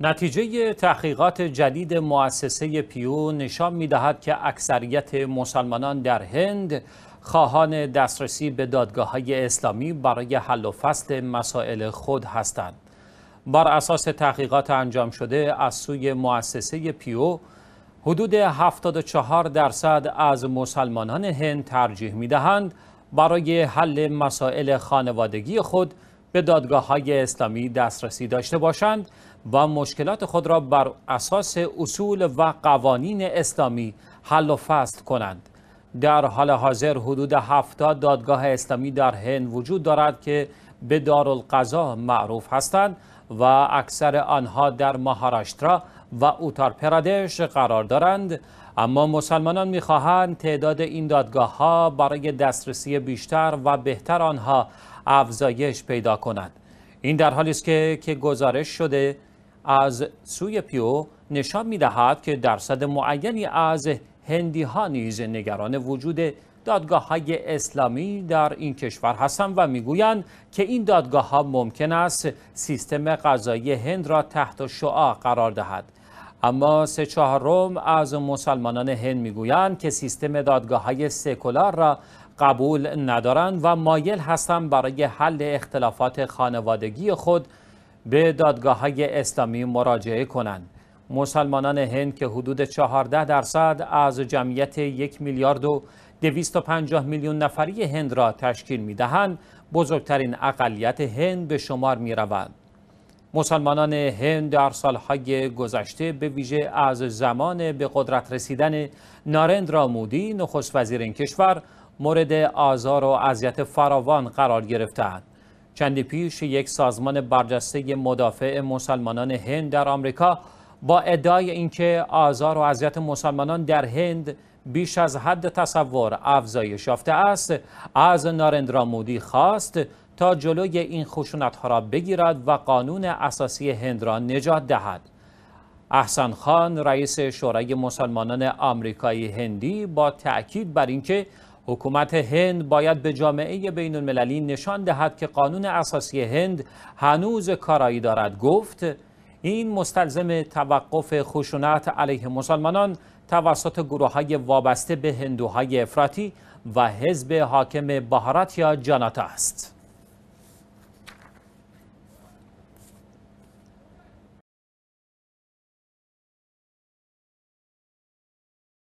نتیجه تحقیقات جدید مؤسسه پیو نشان دهد که اکثریت مسلمانان در هند خواهان دسترسی به دادگاه های اسلامی برای حل و فصل مسائل خود هستند. بر اساس تحقیقات انجام شده از سوی مؤسسه پیو حدود 74 درصد از مسلمانان هند ترجیح می دهند برای حل مسائل خانوادگی خود به دادگاه های اسلامی دسترسی داشته باشند و مشکلات خود را بر اساس اصول و قوانین اسلامی حل و فصل کنند. در حال حاضر حدود 70 دادگاه اسلامی در هند وجود دارد که به دارالقضا معروف هستند و اکثر آنها در ماهاراشترا و اوتار پرادش قرار دارند اما مسلمانان میخواهند تعداد این دادگاه ها برای دسترسی بیشتر و بهتر آنها افزایش پیدا کنند این در حالی است که که گزارش شده از سوی پیو نشان میدهد که درصد معینی از هندی ها نیز نگران وجود دادگاه های اسلامی در این کشور هستند و میگویند که این دادگاه ها ممکن است سیستم قضایی هند را تحت شعا قرار دهد اما سه چهارم از مسلمانان هند میگویند که سیستم دادگاه های سکولار را قبول ندارند و مایل هستند برای حل اختلافات خانوادگی خود به دادگاه های اسلامی مراجعه کنند. مسلمانان هند که حدود 14 درصد از جمعیت یک میلیارد و 250 میلیون نفری هند را تشکیل می دهند بزرگترین اقلیت هند به شمار می روند. مسلمانان هند در سالهای گذشته به ویژه از زمان به قدرت رسیدن نارندرا مودی نخست وزیر این کشور مورد آزار و اذیت فراوان قرار گرفتند چندی پیش یک سازمان برجسته مدافع مسلمانان هند در آمریکا با ادعای اینکه آزار و اذیت مسلمانان در هند بیش از حد تصور افزایش یافته است از نارندرا مودی خواست تا جلوی این خشونت ها را بگیرد و قانون اساسی هند را نجات دهد احسن خان رئیس شورای مسلمانان آمریکایی هندی با تأکید بر اینکه حکومت هند باید به جامعه بین المللی نشان دهد که قانون اساسی هند هنوز کارایی دارد گفت این مستلزم توقف خشونت علیه مسلمانان توسط گروه های وابسته به هندوهای افراطی و حزب حاکم بهارات یا جاناتا است.